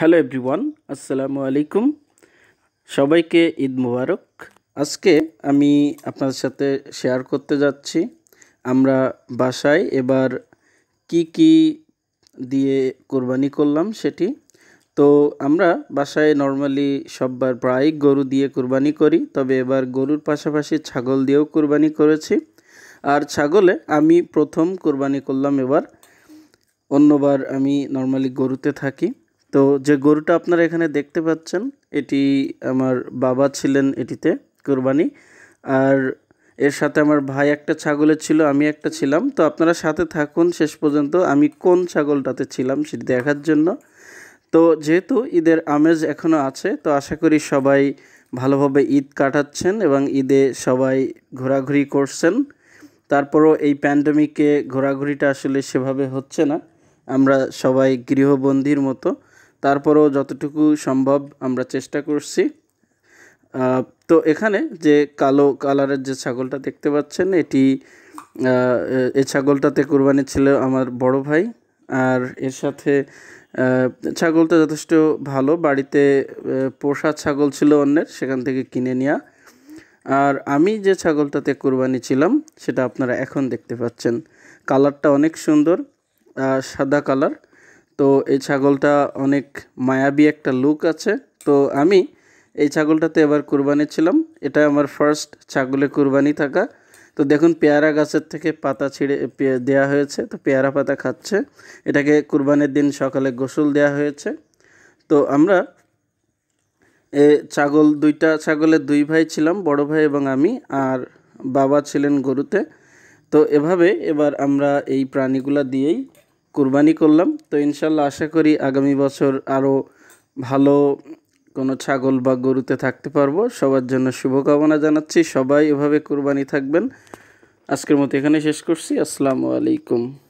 hello everyone আসসালামু আলাইকুম সবাইকে ঈদ মুবারক আজকে আমি আপনাদের সাথে শেয়ার করতে যাচ্ছি আমরা বাসায় এবার কি কি দিয়ে কোরবানি করলাম সেটি তো আমরা বাসায় নর্মালি সববার প্রায় গরু দিয়ে কোরবানি করি তবে এবার গরুর পাশাপাশি ছাগল দিয়েও কোরবানি করেছি আর ছাগলে আমি প্রথম কোরবানি করলাম এবার অন্যবার আমি নর্মালি গরুতে থাকি তো যে গরুটা আপনারা এখানে দেখতে পাচ্ছেন এটি আমার বাবা ছিলেন এটিতে কোরবানি আর এর সাথে আমার ভাই একটা ছাগলের ছিল আমি একটা ছিলাম তো আপনারা সাথে থাকুন শেষ পর্যন্ত আমি কোন ছাগলটাতে ছিলাম সেটি দেখার জন্য তো যেহেতু ঈদের আমেজ এখনও আছে তো আশা করি সবাই ভালোভাবে ঈদ কাটাচ্ছেন এবং ঈদে সবাই ঘোরাঘুরি করছেন তারপরও এই প্যান্ডেমিকে ঘোরাঘুরিটা আসলে সেভাবে হচ্ছে না আমরা সবাই গৃহবন্দির মতো তারপরও যতটুকু সম্ভব আমরা চেষ্টা করছি তো এখানে যে কালো কালারের যে ছাগলটা দেখতে পাচ্ছেন এটি এ ছাগলটাতে কোরবানি ছিল আমার বড় ভাই আর এর সাথে ছাগলটা যথেষ্ট ভালো বাড়িতে পোষা ছাগল ছিল অন্যের সেখান থেকে কিনে নেওয়া আর আমি যে ছাগলটাতে কোরবানি ছিলাম সেটা আপনারা এখন দেখতে পাচ্ছেন কালারটা অনেক সুন্দর সাদা কালার তো এই ছাগলটা অনেক মায়াবী একটা লুক আছে তো আমি এই ছাগলটাতে এবার কুরবানি ছিলাম এটা আমার ফার্স্ট ছাগলে কুরবানি থাকা তো দেখুন পেয়ারা গাছের থেকে পাতা ছিঁড়ে দেয়া হয়েছে তো পেয়ারা পাতা খাচ্ছে এটাকে কুরবানির দিন সকালে গোসল দেয়া হয়েছে তো আমরা এ ছাগল দুইটা ছাগলের দুই ভাই ছিলাম বড় ভাই এবং আমি আর বাবা ছিলেন গরুতে তো এভাবে এবার আমরা এই প্রাণীগুলা দিয়েই কুরবানি করলাম তো ইনশাল্লাহ আশা করি আগামী বছর আরও ভালো কোনো ছাগল বা গরুতে থাকতে পারবো সবার জন্য শুভকামনা জানাচ্ছি সবাই এভাবে কুরবানি থাকবেন আজকের মতো এখানে শেষ করছি আসসালামু আলাইকুম